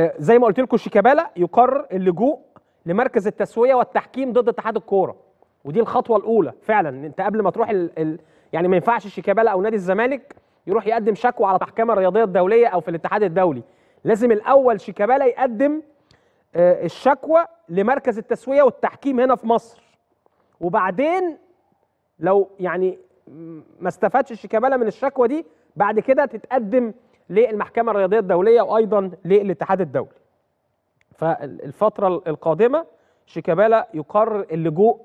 آه، زي ما قلت لكم شيكابالا يقرر اللجوء لمركز التسويه والتحكيم ضد اتحاد الكوره ودي الخطوه الاولى فعلا انت قبل ما تروح الـ الـ يعني ما ينفعش شيكابالا او نادي الزمالك يروح يقدم شكوى على المحكمه الرياضيه الدوليه او في الاتحاد الدولي لازم الاول شيكابالا يقدم آه، الشكوى لمركز التسويه والتحكيم هنا في مصر وبعدين لو يعني ما استفادش شيكابالا من الشكوى دي بعد كده تتقدم للمحكمه الرياضيه الدوليه وايضا للاتحاد الدولي. فالفتره القادمه شيكابالا يقرر اللجوء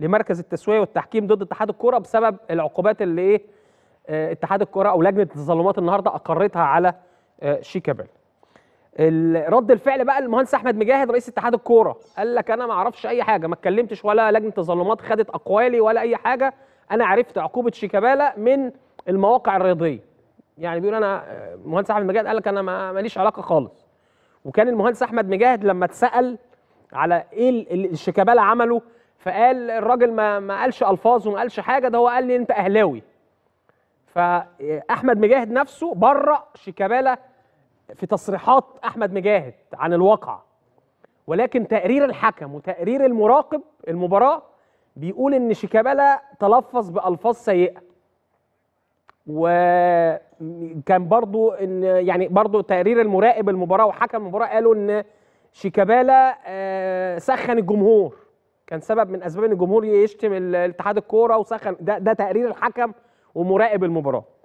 لمركز التسويه والتحكيم ضد اتحاد الكره بسبب العقوبات اللي ايه آه، اتحاد الكره او لجنه التظلمات النهارده اقرتها على آه، شيكابالا. رد الفعل بقى المهندس احمد مجاهد رئيس اتحاد الكوره قال لك انا ما اعرفش اي حاجه ما اتكلمتش ولا لجنه تظلمات خدت اقوالي ولا اي حاجه انا عرفت عقوبه شيكابالا من المواقع الرياضيه يعني بيقول انا المهندس احمد مجاهد قال لك انا ماليش علاقه خالص وكان المهندس احمد مجاهد لما اتسال على ايه اللي الشيكابالا عمله فقال الراجل ما ما قالش الفاظ وما قالش حاجه ده هو قال لي انت اهلاوي فاحمد مجاهد نفسه برأ شيكابالا في تصريحات احمد مجاهد عن الواقع ولكن تقرير الحكم وتقرير المراقب المباراه بيقول ان شيكابالا تلفظ بالفاظ سيئه وكان برضو ان يعني برضو تقرير المراقب المباراه وحكم المباراه قالوا ان شيكابالا آه، سخن الجمهور كان سبب من اسباب ان الجمهور يشتم الاتحاد الكوره وسخن ده ده تقرير الحكم ومراقب المباراه